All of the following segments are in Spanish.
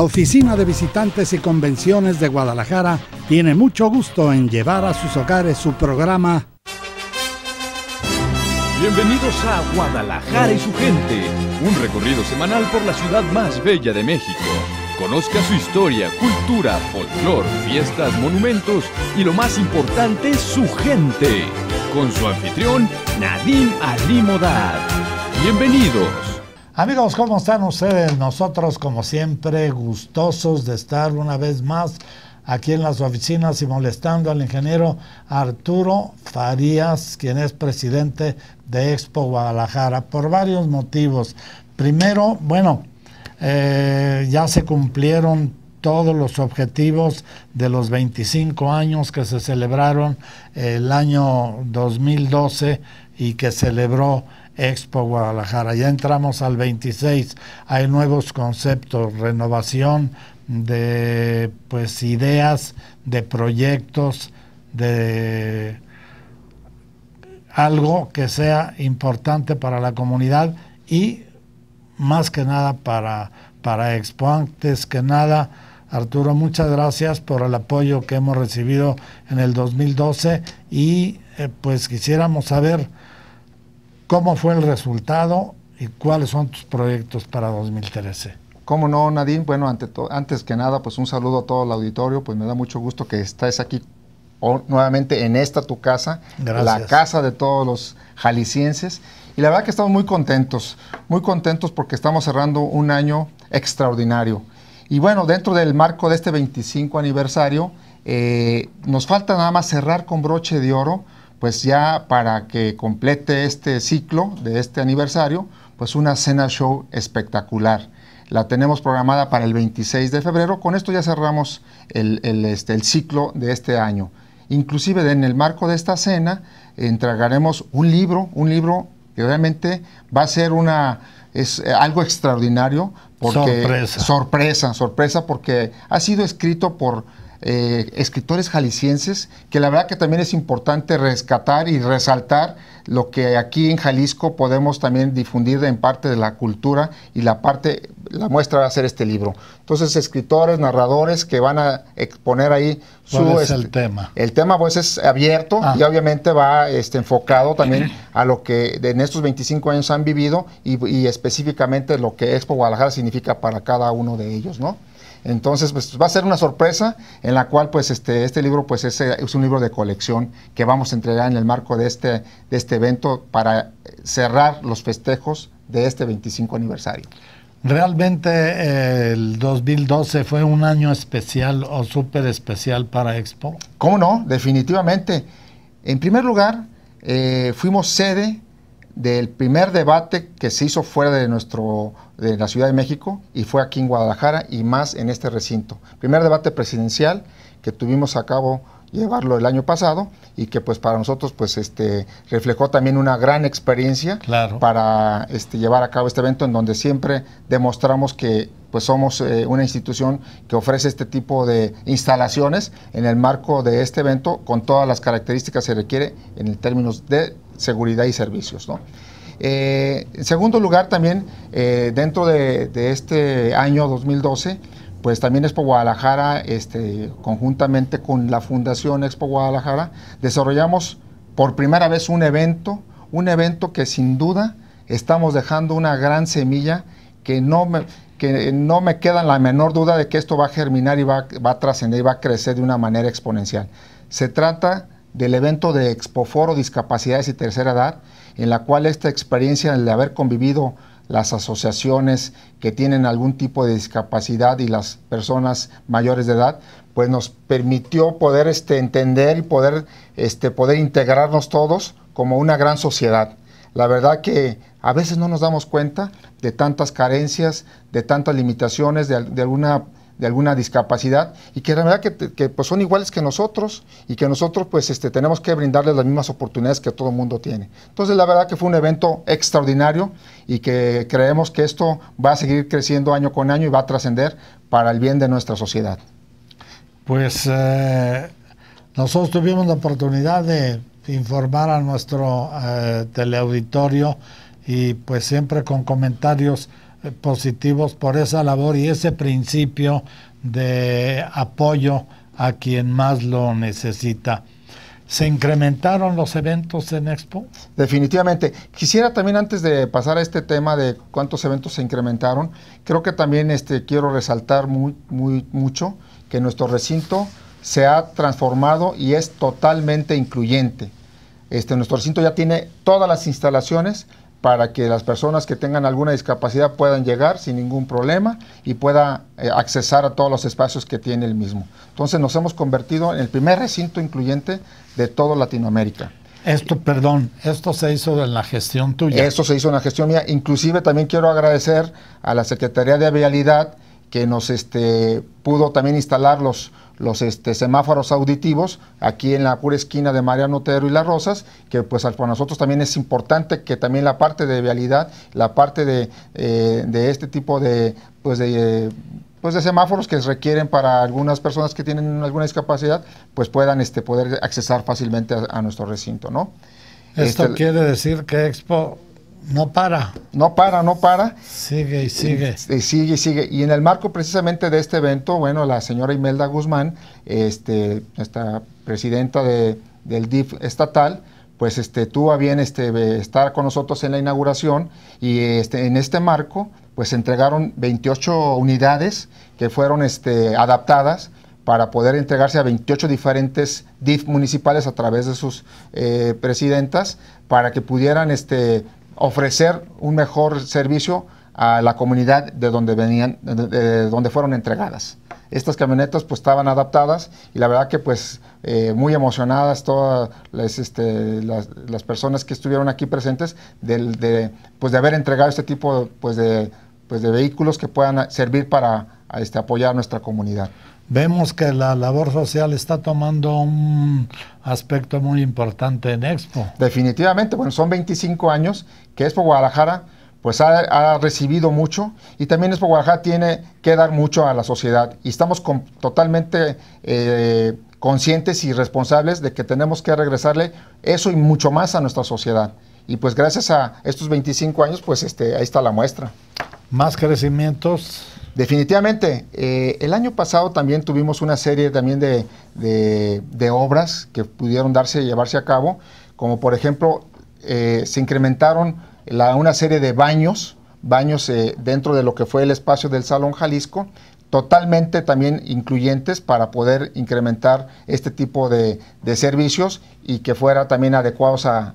La Oficina de Visitantes y Convenciones de Guadalajara tiene mucho gusto en llevar a sus hogares su programa. Bienvenidos a Guadalajara y su gente, un recorrido semanal por la ciudad más bella de México. Conozca su historia, cultura, folclor, fiestas, monumentos y lo más importante, su gente. Con su anfitrión, Nadim Alimodad. Bienvenidos. Amigos, ¿cómo están ustedes? Nosotros, como siempre, gustosos de estar una vez más aquí en las oficinas y molestando al ingeniero Arturo Farías, quien es presidente de Expo Guadalajara, por varios motivos. Primero, bueno, eh, ya se cumplieron todos los objetivos de los 25 años que se celebraron el año 2012 y que celebró Expo Guadalajara. Ya entramos al 26, hay nuevos conceptos, renovación de pues ideas, de proyectos, de algo que sea importante para la comunidad y más que nada para, para Expo. Antes que nada, Arturo, muchas gracias por el apoyo que hemos recibido en el 2012 y eh, pues quisiéramos saber ¿Cómo fue el resultado y cuáles son tus proyectos para 2013? Cómo no, Nadine. Bueno, antes que nada, pues un saludo a todo el auditorio. Pues me da mucho gusto que estés aquí nuevamente en esta tu casa, la casa de todos los jaliscienses. Y la verdad que estamos muy contentos, muy contentos porque estamos cerrando un año extraordinario. Y bueno, dentro del marco de este 25 aniversario, eh, nos falta nada más cerrar con broche de oro pues ya para que complete este ciclo de este aniversario, pues una cena show espectacular. La tenemos programada para el 26 de febrero. Con esto ya cerramos este, el, ciclo de este año. Inclusive en el marco de esta cena entregaremos un libro, un libro que realmente va a ser una, es eh, algo extraordinario porque sorpresa. sorpresa, sorpresa porque ha sido escrito por eh, escritores jaliscienses, que la verdad que también es importante rescatar y resaltar lo que aquí en Jalisco podemos también difundir en parte de la cultura y la parte, la muestra va a ser este libro. Entonces, escritores, narradores que van a exponer ahí su... es este, el tema? El tema pues es abierto ah. y obviamente va este, enfocado también a lo que en estos 25 años han vivido y, y específicamente lo que Expo Guadalajara significa para cada uno de ellos, ¿no? Entonces, pues va a ser una sorpresa en la cual, pues, este, este libro, pues, eh, es, un libro de colección que vamos a entregar en el marco de este, de este evento para cerrar los festejos de este 25 aniversario. Realmente eh, el 2012 fue un año especial o súper especial para Expo. ¿Cómo no? Definitivamente. En primer lugar, eh, fuimos sede del primer debate que se hizo fuera de, nuestro, de la Ciudad de México y fue aquí en Guadalajara y más en este recinto. Primer debate presidencial que tuvimos a cabo llevarlo el año pasado y que pues para nosotros pues este reflejó también una gran experiencia para este llevar a cabo este evento en donde siempre demostramos que pues somos eh, una institución que ofrece este tipo de instalaciones en el marco de este evento con todas las características que se requiere en términos de seguridad y servicios. Eh, en segundo lugar, también eh, dentro de, este año 2012, pues también Expo Guadalajara, este, conjuntamente con la Fundación Expo Guadalajara, desarrollamos por primera vez un evento, un evento que sin duda estamos dejando una gran semilla que no me, que no me queda la menor duda de que esto va a germinar y va, va a trascender y va a crecer de una manera exponencial. Se trata del evento de Expoforo Discapacidades y Tercera Edad, en la cual esta experiencia de haber convivido las asociaciones que tienen algún tipo de discapacidad y las personas mayores de edad, pues nos permitió poder este, entender y poder, este, poder integrarnos todos como una gran sociedad. La verdad que a veces no nos damos cuenta de tantas carencias, de tantas limitaciones, de, de alguna de alguna discapacidad y que la verdad que, pues, son iguales que nosotros y que nosotros pues este, tenemos que brindarles las mismas oportunidades que todo el mundo tiene. Entonces la verdad que fue un evento extraordinario y que creemos que esto va a seguir creciendo año con año y va a trascender para el bien de nuestra sociedad. Pues eh, nosotros tuvimos la oportunidad de informar a nuestro eh, teleauditorio y pues siempre con comentarios eh, positivos por esa labor y ese principio de apoyo a quien más lo necesita. ¿Se incrementaron los eventos en Expo? Definitivamente. Quisiera también, antes de pasar a este tema de cuántos eventos se incrementaron, creo que también este, quiero resaltar muy, muy, mucho que nuestro recinto se ha transformado y es totalmente incluyente. Este, nuestro recinto ya tiene todas las instalaciones para que las personas que tengan alguna discapacidad puedan llegar sin ningún problema y pueda acceder eh, accesar a todos los espacios que tiene el mismo. Entonces nos hemos convertido en el primer recinto incluyente de toda Latinoamérica. Esto, perdón, esto se hizo en la gestión tuya. Esto se hizo en la gestión mía. Inclusive también quiero agradecer a la Secretaría de Vialidad que nos este, pudo también instalar los, los este, semáforos auditivos aquí en la pura esquina de Mariano Otero y Las Rosas, que pues para nosotros también es importante que también la parte de vialidad, la parte de, eh, este tipo de, pues, eh, pues de... semáforos que requieren para algunas personas que tienen alguna discapacidad, pues puedan este, poder accesar fácilmente a, nuestro recinto, ¿no? Esto este, quiere decir que Expo no para. No para, no para. Sigue y sigue. Y, este, sigue y sigue. Y en el marco precisamente de este evento, bueno, la señora Imelda Guzmán, este, esta presidenta de, del DIF estatal, pues este, tuvo a bien este, estar con nosotros en la inauguración y este, en este marco, pues entregaron 28 unidades que fueron este, adaptadas para poder entregarse a 28 diferentes DIF municipales a través de sus eh, presidentas para que pudieran este, ofrecer un mejor servicio a la comunidad de donde venían, de, donde fueron entregadas. Estas camionetas pues estaban adaptadas y la verdad que pues eh, muy emocionadas todas este, las, personas que estuvieron aquí presentes de, pues de haber entregado este tipo pues, pues, de, vehículos que puedan servir para este, apoyar a nuestra comunidad vemos que la labor social está tomando un aspecto muy importante en Expo. Definitivamente, bueno, son 25 años que Expo Guadalajara pues ha, recibido mucho y también Expo Guadalajara tiene que dar mucho a la sociedad y estamos totalmente eh, conscientes y responsables de que tenemos que regresarle eso y mucho más a nuestra sociedad. Y pues gracias a estos 25 años, pues este, ahí está la muestra. Más crecimientos Definitivamente, eh, el año pasado también tuvimos una serie también de, obras que pudieron darse y llevarse a cabo, como por ejemplo eh, se incrementaron una serie de baños, baños eh, dentro de lo que fue el espacio del Salón Jalisco, totalmente también incluyentes para poder incrementar este tipo de, servicios y que fuera también adecuados a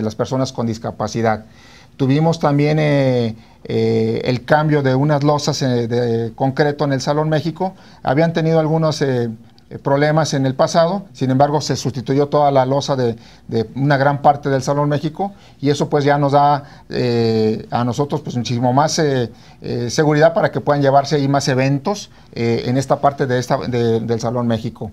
las personas con discapacidad. Tuvimos también eh, eh, el cambio de unas losas eh, de concreto en el Salón México. Habían tenido algunos problemas en el pasado, sin embargo se sustituyó toda la losa de, una gran parte del Salón México y eso pues ya nos da a nosotros pues muchísimo más seguridad para que puedan llevarse ahí más eventos en esta parte de esta, del Salón México.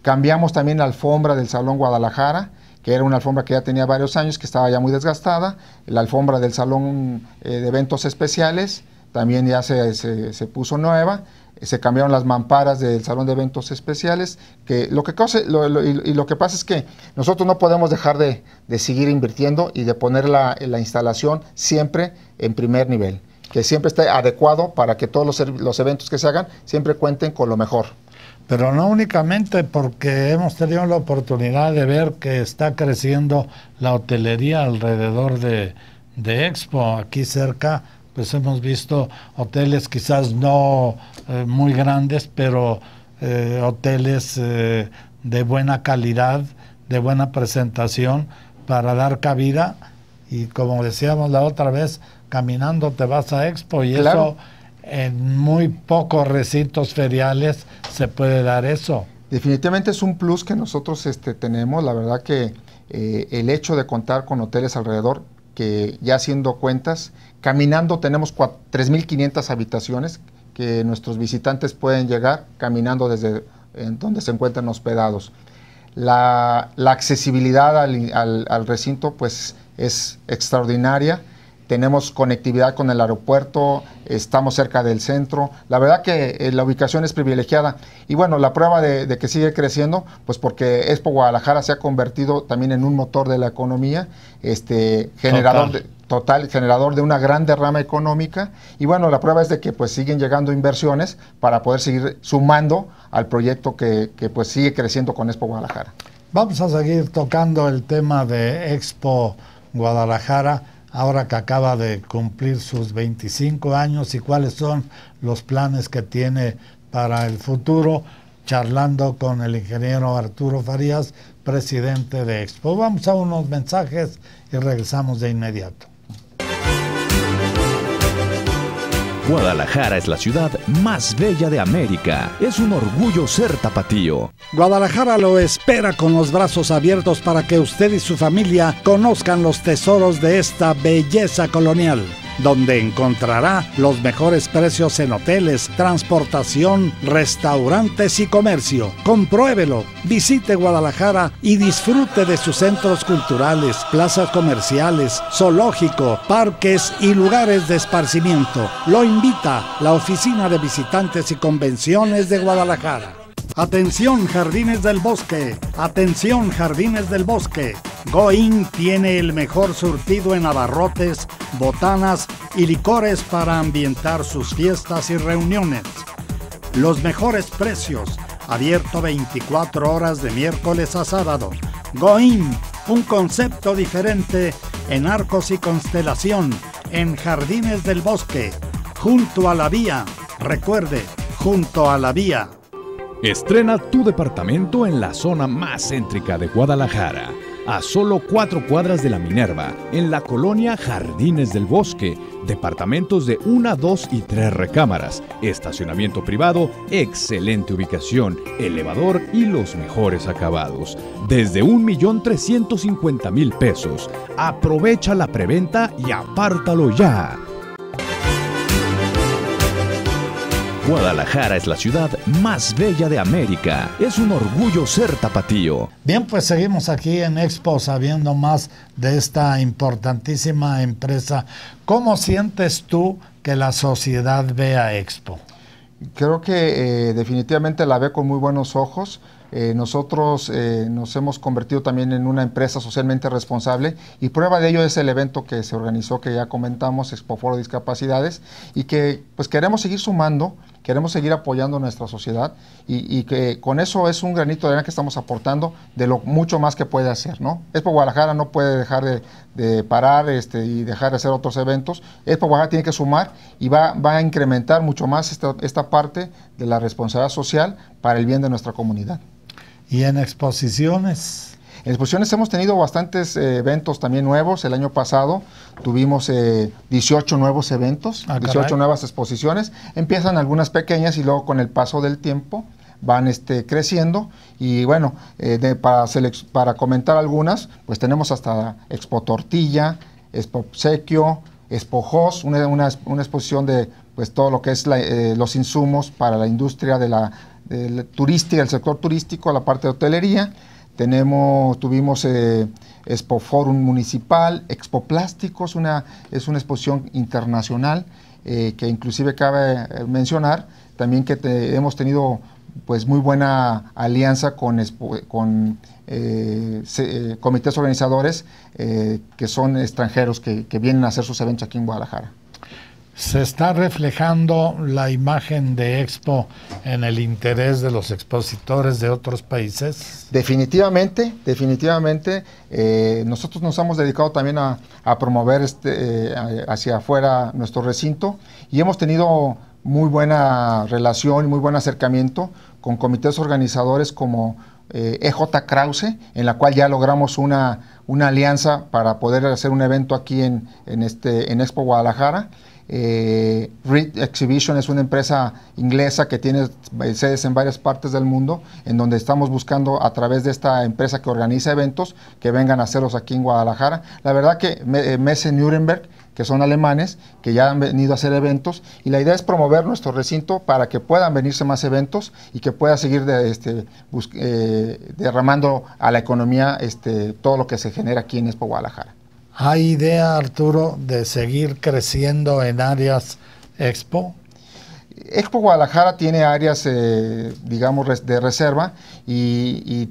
Cambiamos también la alfombra del Salón Guadalajara, que era una alfombra que ya tenía varios años, que estaba ya muy desgastada, la alfombra del salón eh, de eventos especiales, también ya se, se, puso nueva, se cambiaron las mamparas del salón de eventos especiales, que lo que y, lo que pasa es que nosotros no podemos dejar de, seguir invirtiendo y de poner la, la, instalación siempre en primer nivel, que siempre esté adecuado para que todos los, los eventos que se hagan siempre cuenten con lo mejor pero no únicamente porque hemos tenido la oportunidad de ver que está creciendo la hotelería alrededor de, Expo, aquí cerca, pues hemos visto hoteles quizás no eh, muy grandes, pero eh, hoteles eh, de buena calidad, de buena presentación para dar cabida y como decíamos la otra vez, caminando te vas a Expo y eso en muy pocos recintos feriales se puede dar eso. Definitivamente es un plus que nosotros este, tenemos, la verdad que eh, el hecho de contar con hoteles alrededor, que ya haciendo cuentas, caminando tenemos 3.500 habitaciones que nuestros visitantes pueden llegar caminando desde eh, donde se encuentran hospedados. La, la accesibilidad al, al recinto pues es extraordinaria tenemos conectividad con el aeropuerto, estamos cerca del centro. La verdad que eh, la ubicación es privilegiada. Y bueno, la prueba de, que sigue creciendo, pues porque Expo Guadalajara se ha convertido también en un motor de la economía, este generador total. generador de una gran derrama económica y bueno la prueba es de que pues siguen llegando inversiones para poder seguir sumando al proyecto que, que pues sigue creciendo con Expo Guadalajara. Vamos a seguir tocando el tema de Expo Guadalajara ahora que acaba de cumplir sus 25 años y cuáles son los planes que tiene para el futuro, charlando con el ingeniero Arturo Farías, presidente de Expo. Vamos a unos mensajes y regresamos de inmediato. Guadalajara es la ciudad más bella de América. Es un orgullo ser tapatío. Guadalajara lo espera con los brazos abiertos para que usted y su familia conozcan los tesoros de esta belleza colonial donde encontrará los mejores precios en hoteles, transportación, restaurantes y comercio. Compruébelo, visite Guadalajara y disfrute de sus centros culturales, plazas comerciales, zoológico, parques y lugares de esparcimiento. Lo invita la Oficina de Visitantes y Convenciones de Guadalajara. Atención Jardines del Bosque, atención Jardines del Bosque. Going tiene el mejor surtido en abarrotes, botanas y licores para ambientar sus fiestas y reuniones. Los mejores precios, abierto 24 horas de miércoles a sábado. Goin, un concepto diferente en Arcos y Constelación, en Jardines del Bosque, junto a la vía. Recuerde, junto a la vía. Estrena tu departamento en la zona más céntrica de Guadalajara a solo cuatro cuadras de la Minerva, en la colonia Jardines del Bosque, departamentos de una, dos y tres recámaras, estacionamiento privado, excelente ubicación, elevador y los mejores acabados. Desde millón mil pesos. Aprovecha la preventa y apártalo ya. Guadalajara es la ciudad más bella de América. Es un orgullo ser tapatío. Bien, pues seguimos aquí en Expo sabiendo más de esta importantísima empresa. ¿Cómo sientes tú que la sociedad vea Expo? Creo que eh, definitivamente la ve con muy buenos ojos. Eh, nosotros eh, nos hemos convertido también en una empresa socialmente responsable y prueba de ello es el evento que se organizó, que ya comentamos, Expo Foro Discapacidades, y que pues queremos seguir sumando queremos seguir apoyando a nuestra sociedad y, que con eso es un granito de arena que estamos aportando de lo mucho más que puede hacer, ¿no? Expo Guadalajara no puede dejar de, parar este, y dejar de hacer otros eventos. Expo Guadalajara tiene que sumar y va, va a incrementar mucho más esta, esta parte de la responsabilidad social para el bien de nuestra comunidad. Y en exposiciones. En exposiciones hemos tenido bastantes eh, eventos también nuevos. El año pasado tuvimos 18 eh, nuevos eventos, 18 ah, nuevas exposiciones. Empiezan algunas pequeñas y luego con el paso del tiempo van este, creciendo y bueno, eh, para, comentar algunas, pues tenemos hasta Expo Tortilla, Expo Obsequio, Expo Host, una, exposición de pues todo lo que es eh, los insumos para la industria de la, de el sector turístico, la parte de hotelería. Tenemos, tuvimos eh, Expo Forum Municipal, Expo Plásticos, una, es una exposición internacional eh, que inclusive cabe eh, mencionar también que hemos tenido pues muy buena alianza con, con comités organizadores que son extranjeros que, que vienen a hacer sus eventos aquí en Guadalajara se está reflejando la imagen de Expo en el interés de los expositores de otros países? Definitivamente, definitivamente. Eh, nosotros nos hemos dedicado también a, promover este, eh, hacia afuera nuestro recinto y hemos tenido muy buena relación y muy buen acercamiento con comités organizadores como EJ eh, e Krause, en la cual ya logramos una, alianza para poder hacer un evento aquí en este, Expo Guadalajara. Eh, Reed Exhibition es una empresa inglesa que tiene sedes en varias partes del mundo, en donde estamos buscando a través de esta empresa que organiza eventos que vengan a hacerlos aquí en Guadalajara. La verdad que eh, Messe Nuremberg que son alemanes, que ya han venido a hacer eventos, y la idea es promover nuestro recinto para que puedan venirse más eventos y que pueda seguir este, eh, derramando a la economía este, todo lo que se genera aquí en Expo Guadalajara. ¿Hay idea, Arturo, de seguir creciendo en áreas Expo? Expo Guadalajara tiene áreas, eh, digamos, de reserva y,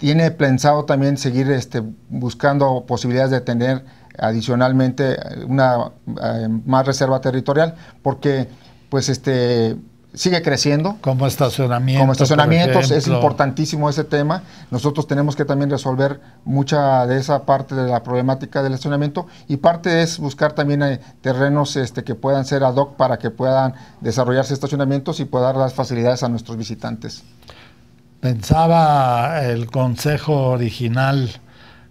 tiene pensado también seguir este, buscando posibilidades de tener adicionalmente una eh, más reserva territorial, porque pues este sigue creciendo. Como estacionamiento. Como estacionamientos, es importantísimo ese tema. Nosotros tenemos que también resolver mucha de esa parte de la problemática del estacionamiento y parte es buscar también eh, terrenos este, que puedan ser ad hoc para que puedan desarrollarse estacionamientos y poder dar las facilidades a nuestros visitantes. Pensaba el consejo original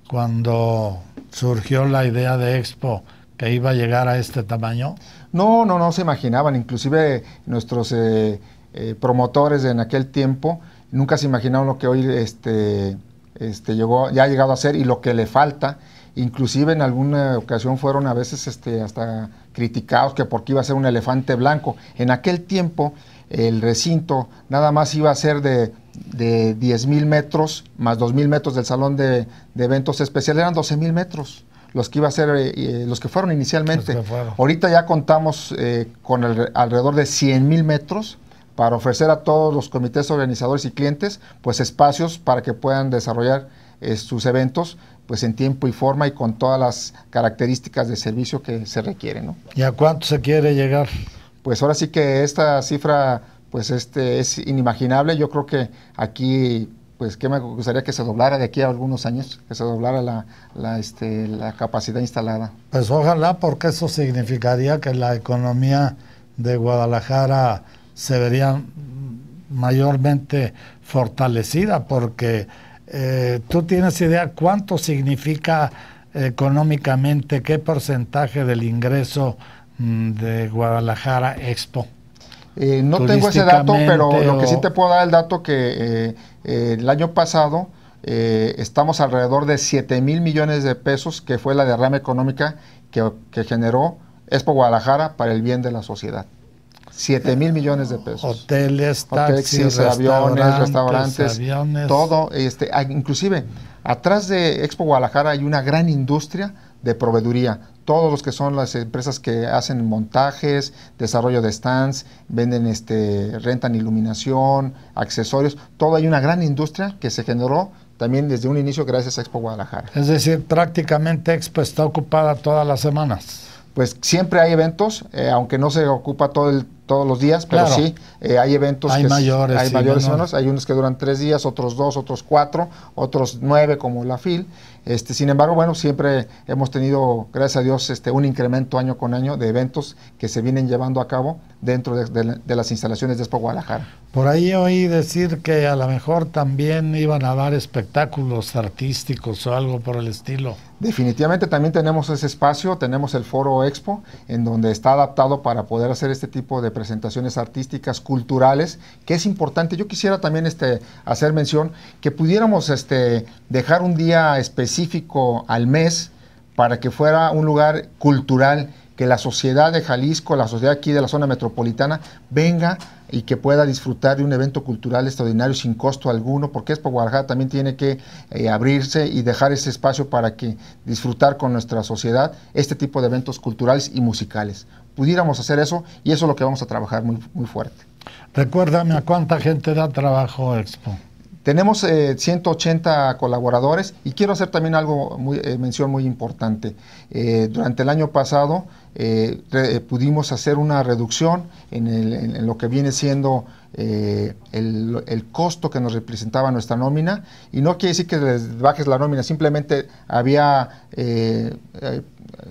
cuando surgió la idea de Expo que iba a llegar a este tamaño. No, no, no se imaginaban, inclusive nuestros eh, eh, promotores en aquel tiempo nunca se imaginaron lo que hoy este, este, llegó, ya ha llegado a ser y lo que le falta. Inclusive en alguna ocasión fueron a veces este, hasta criticados que porque iba a ser un elefante blanco. En aquel tiempo el recinto nada más iba a ser de, de 10 mil metros más dos mil metros del salón de, de eventos especiales, eran 12 mil metros los que iba a ser, eh, eh, los que fueron inicialmente. Ahorita ya contamos eh, con el, alrededor de 100 mil metros para ofrecer a todos los comités organizadores y clientes, pues espacios para que puedan desarrollar sus eventos pues en tiempo y forma y con todas las características de servicio que se requieren. ¿Y a cuánto se quiere llegar? Pues ahora sí que esta cifra pues este es inimaginable. Yo creo que aquí pues que me gustaría que se doblara de aquí a algunos años, que se doblara este, la, capacidad instalada. Pues ojalá, porque eso significaría que la economía de Guadalajara se vería mayormente fortalecida, porque eh, tú tienes idea cuánto significa económicamente, qué porcentaje del ingreso mm, de Guadalajara Expo. Eh, no tengo ese dato, pero lo que sí te puedo dar el dato que eh, eh, el año pasado eh, estamos alrededor de 7 mil millones de pesos, que fue la derrama económica que, generó Expo Guadalajara para el bien de la sociedad. 7 mil millones de pesos. Hoteles, taxis, aviones, restaurantes, todo. Este, inclusive, atrás de Expo Guadalajara hay una gran industria de proveeduría. Todos los que son las empresas que hacen montajes, desarrollo de stands, venden, este, rentan iluminación, accesorios. Todo hay una gran industria que se generó también desde un inicio gracias a Expo Guadalajara. Es decir, prácticamente Expo está ocupada todas las semanas pues siempre hay eventos, eh, aunque no se ocupa todo el, todos los días, pero sí, eh, hay eventos. Hay mayores. Hay mayores hay unos que duran tres días, otros dos, otros cuatro, otros nueve como la FIL. Este, sin embargo, bueno, siempre hemos tenido, gracias a Dios, este, un incremento año con año de eventos que se vienen llevando a cabo dentro de, las instalaciones de Expo Guadalajara. Por ahí oí decir que a lo mejor también iban a dar espectáculos artísticos o algo por el estilo. Definitivamente también tenemos ese espacio, tenemos el foro Expo, en donde está adaptado para poder hacer este tipo de presentaciones artísticas, culturales, que es importante. Yo quisiera también este, hacer mención que pudiéramos este, dejar un día especial específico al mes para que fuera un lugar cultural que la sociedad de Jalisco, la sociedad aquí de la zona metropolitana, venga y que pueda disfrutar de un evento cultural extraordinario sin costo alguno, porque Expo Guarajá Guadalajara también tiene que eh, abrirse y dejar ese espacio para que disfrutar con nuestra sociedad este tipo de eventos culturales y musicales. Pudiéramos hacer eso y eso es lo que vamos a trabajar muy, muy fuerte. Recuérdame a cuánta gente da trabajo Expo. Tenemos 180 eh, colaboradores y quiero hacer también algo, muy, eh, mención muy importante. Eh, durante el año pasado pudimos hacer una reducción en, lo que viene siendo el, costo que nos representaba nuestra nómina y no quiere decir que bajes la nómina, simplemente había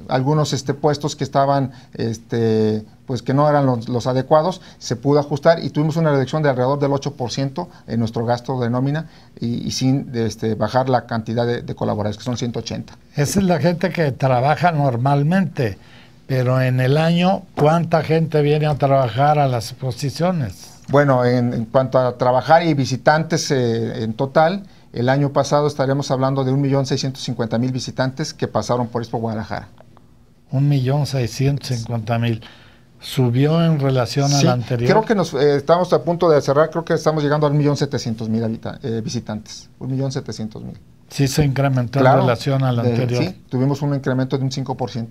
algunos este, puestos que estaban este, pues que no eran los, adecuados, se pudo ajustar y tuvimos una reducción de alrededor del 8% en nuestro gasto de nómina y, sin este, bajar la cantidad de, colaboradores, que son 180. Esa es la gente que trabaja normalmente, pero en el año, ¿cuánta gente viene a trabajar a las posiciones Bueno, en, cuanto a trabajar y visitantes eh, en total, el año pasado estaremos hablando de 1.650.000 visitantes que pasaron por Expo Guadalajara. 1.650.000 subió en relación al anterior. Creo que nos eh, estamos a punto de cerrar, creo que estamos llegando al millón setecientos mil eh, visitantes, un millón setecientos mil. Sí se incrementó en relación al anterior. Sí, tuvimos un incremento de un 5%.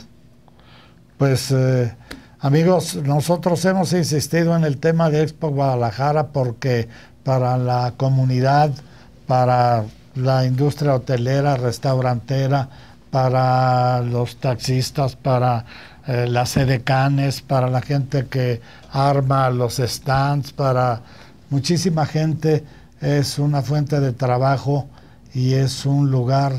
Pues eh, amigos, nosotros hemos insistido en el tema de Expo Guadalajara porque para la comunidad, para la industria hotelera, restaurantera, para los taxistas, para las eh, la para la gente que arma los stands, para muchísima gente. Es una fuente de trabajo y es un lugar,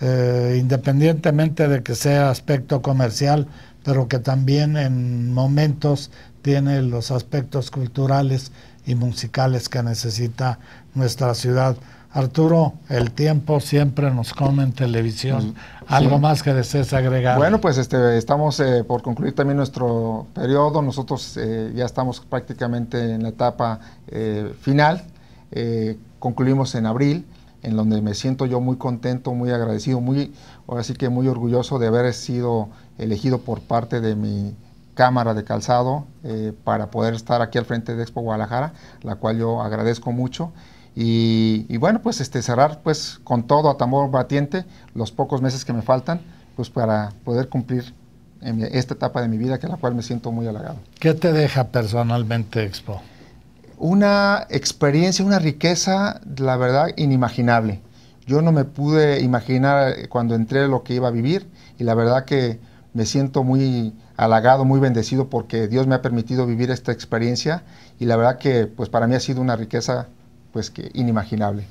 eh, independientemente de que sea aspecto comercial, pero que también en momentos tiene los aspectos culturales y musicales que necesita nuestra ciudad. Arturo, el tiempo siempre nos come en televisión. Mm, ¿Algo más que desees agregar? Bueno, pues este, estamos eh, por concluir también nuestro periodo. Nosotros eh, ya estamos prácticamente en la etapa eh, final. concluimos en abril, en donde me siento yo muy contento, muy agradecido, muy, ahora sí que muy orgulloso de haber sido elegido por parte de mi cámara de calzado para poder estar aquí al frente de Expo Guadalajara, la cual yo agradezco mucho. Y, bueno, pues este, cerrar pues con todo a tambor batiente los pocos meses que me faltan pues para poder cumplir en esta etapa de mi vida, que la cual me siento muy halagado. ¿Qué te deja personalmente Expo? Una experiencia, una riqueza, la verdad, inimaginable. Yo no me pude imaginar eh, cuando entré lo que iba a vivir y la verdad que me siento muy halagado, muy bendecido porque Dios me ha permitido vivir esta experiencia y la verdad que pues para mí ha sido una riqueza pues que inimaginable.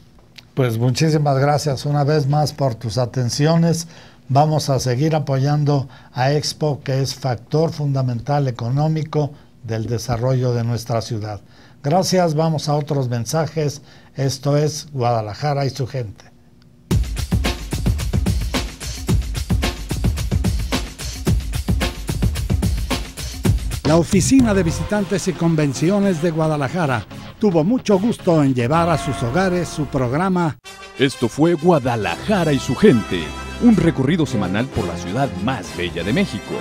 Pues muchísimas gracias una vez más por tus atenciones. Vamos a seguir apoyando a Expo, que es factor fundamental económico del desarrollo de nuestra ciudad. Gracias, vamos a otros mensajes. Esto es Guadalajara y su gente. La Oficina de Visitantes y Convenciones de Guadalajara tuvo mucho gusto en llevar a sus hogares su programa. Esto fue Guadalajara y su gente, un recorrido semanal por la ciudad más bella de México.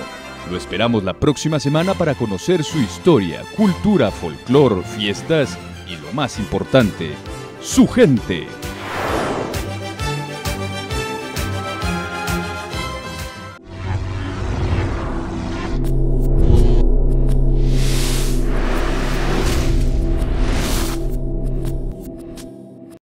Lo esperamos la próxima semana para conocer su historia, cultura, folclor, fiestas y lo más importante, su gente.